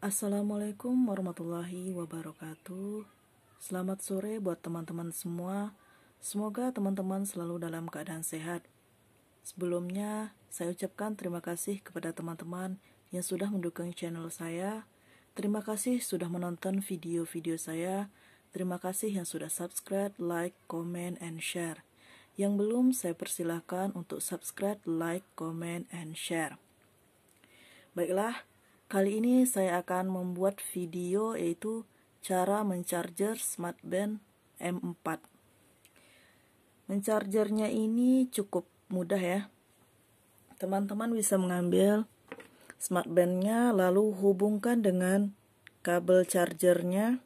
Assalamualaikum warahmatullahi wabarakatuh. Selamat sore buat teman-teman semua. Semoga teman-teman selalu dalam keadaan sehat. Sebelumnya, saya ucapkan terima kasih kepada teman-teman yang sudah mendukung channel saya. Terima kasih sudah menonton video-video saya. Terima kasih yang sudah subscribe, like, comment, and share. Yang belum, saya persilahkan untuk subscribe, like, comment, and share. Baiklah, Kali ini saya akan membuat video yaitu cara mencharger smartband M4. Menchargernya ini cukup mudah ya. Teman-teman bisa mengambil smartbandnya lalu hubungkan dengan kabel chargernya.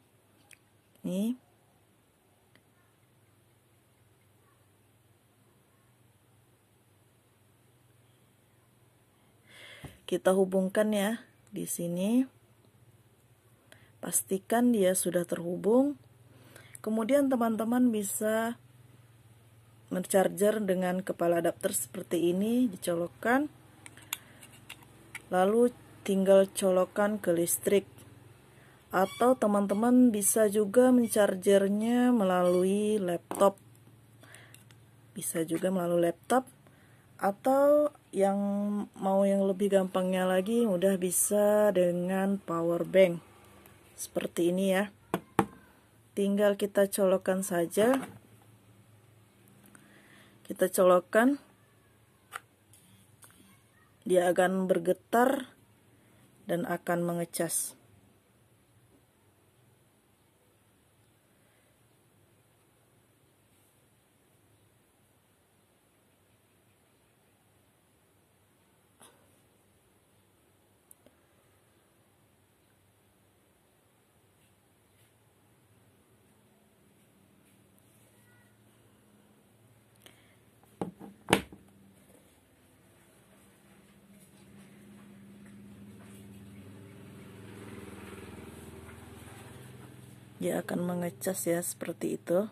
Nih. Kita hubungkan ya di sini. Pastikan dia sudah terhubung. Kemudian teman-teman bisa mencharger dengan kepala adapter seperti ini, dicolokkan. Lalu tinggal colokan ke listrik. Atau teman-teman bisa juga menchargernya melalui laptop. Bisa juga melalui laptop atau yang mau yang lebih gampangnya lagi mudah bisa dengan power bank seperti ini ya tinggal kita colokkan saja kita colokkan dia akan bergetar dan akan mengecas dia akan mengecas ya seperti itu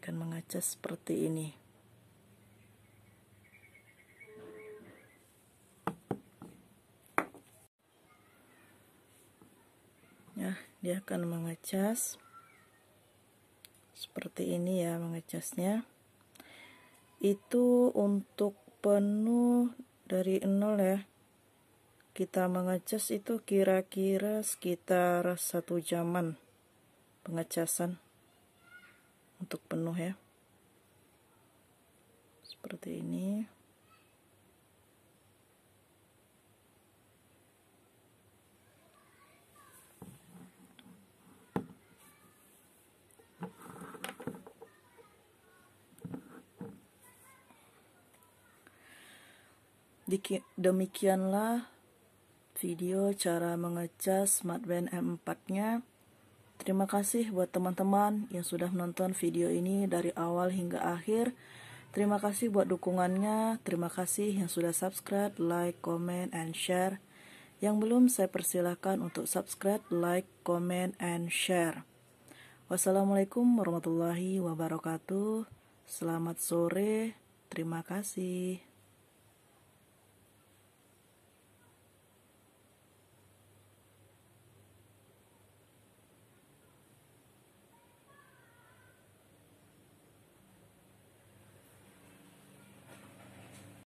akan mengecas seperti ini ya dia akan mengecas seperti ini ya mengecasnya itu untuk penuh dari nol ya kita mengecas itu kira-kira sekitar satu jaman pengecasan untuk penuh ya seperti ini Demikianlah video cara mengecas smartband M4 nya terima kasih buat teman-teman yang sudah menonton video ini dari awal hingga akhir terima kasih buat dukungannya terima kasih yang sudah subscribe, like, comment, and share yang belum saya persilahkan untuk subscribe, like, comment, and share wassalamualaikum warahmatullahi wabarakatuh selamat sore terima kasih